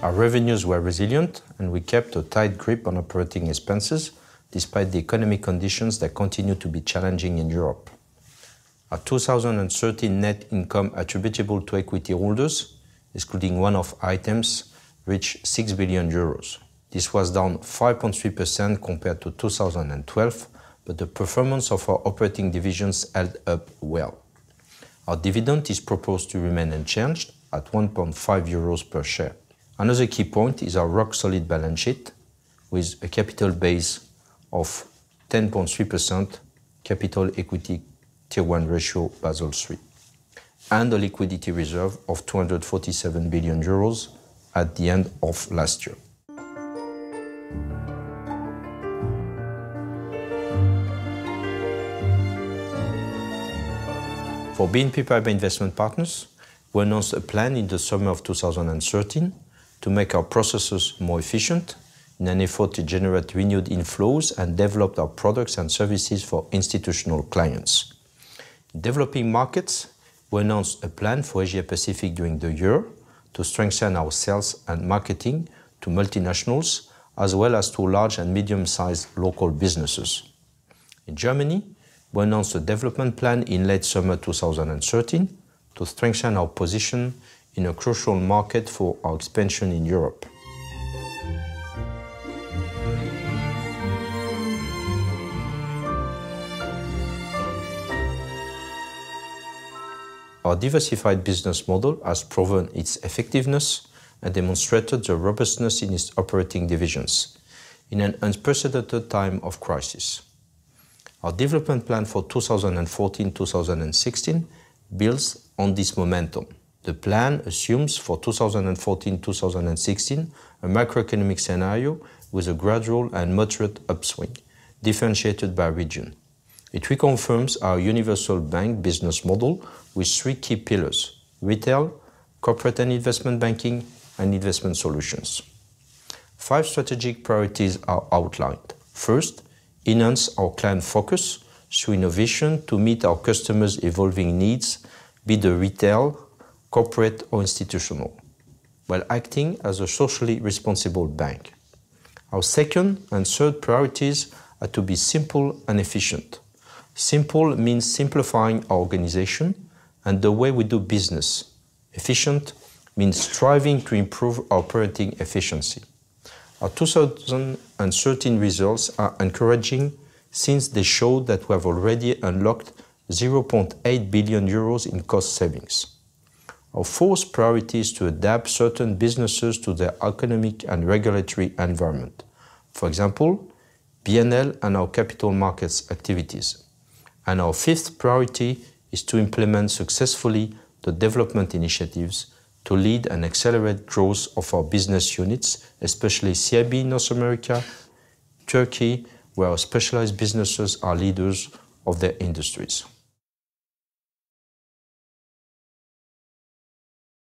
Our revenues were resilient, and we kept a tight grip on operating expenses despite the economic conditions that continue to be challenging in Europe. Our 2013 net income attributable to equity holders, excluding one-off items, reached 6 billion euros. This was down 5.3% compared to 2012, but the performance of our operating divisions held up well. Our dividend is proposed to remain unchanged at 1.5 euros per share. Another key point is our rock-solid balance sheet, with a capital base of 10.3% capital equity Tier 1 ratio Basel III, and a liquidity reserve of 247 billion euros at the end of last year. For BNP Paribas Investment Partners, we announced a plan in the summer of 2013 to make our processes more efficient in an effort to generate renewed inflows and develop our products and services for institutional clients. In developing markets, we announced a plan for Asia Pacific during the year to strengthen our sales and marketing to multinationals as well as to large and medium-sized local businesses. In Germany, we announced a development plan in late summer 2013 to strengthen our position in a crucial market for our expansion in Europe. Our diversified business model has proven its effectiveness and demonstrated the robustness in its operating divisions in an unprecedented time of crisis. Our development plan for 2014-2016 builds on this momentum. The plan assumes for 2014-2016 a macroeconomic scenario with a gradual and moderate upswing, differentiated by region. It reconfirms our universal bank business model with three key pillars, retail, corporate and investment banking, and investment solutions. Five strategic priorities are outlined. First, enhance our client focus through innovation to meet our customers' evolving needs, be they retail, corporate, or institutional, while acting as a socially responsible bank. Our second and third priorities are to be simple and efficient. Simple means simplifying our organization and the way we do business. Efficient means striving to improve our operating efficiency. Our 2013 results are encouraging since they show that we have already unlocked 0.8 billion euros in cost savings. Our fourth priority is to adapt certain businesses to their economic and regulatory environment. For example, BNL and our capital markets activities. And our fifth priority is to implement successfully the development initiatives to lead and accelerate growth of our business units, especially CIB North America, Turkey, where our specialized businesses are leaders of their industries.